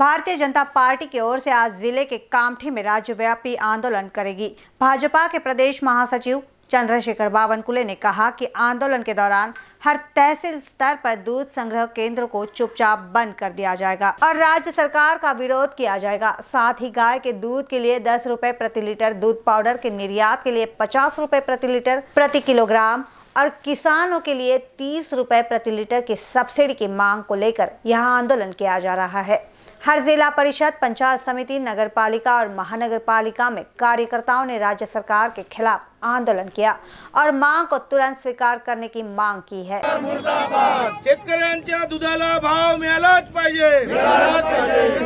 भारतीय जनता पार्टी की ओर से आज जिले के कामठी में राज्यव्यापी आंदोलन करेगी भाजपा के प्रदेश महासचिव चंद्रशेखर बावनकुले ने कहा कि आंदोलन के दौरान हर तहसील स्तर पर दूध संग्रह केंद्र को चुपचाप बंद कर दिया जाएगा और राज्य सरकार का विरोध किया जाएगा साथ ही गाय के दूध के लिए दस रूपए प्रति लीटर दूध पाउडर के निर्यात के लिए पचास रूपए प्रति लीटर प्रति किलोग्राम और किसानों के लिए तीस रूपए प्रति लीटर की सब्सिडी की मांग को लेकर यह आंदोलन किया जा रहा है हर जिला परिषद पंचायत समिति नगर पालिका और महानगर पालिका में कार्यकर्ताओं ने राज्य सरकार के खिलाफ आंदोलन किया और मांग को तुरंत स्वीकार करने की मांग की है भाव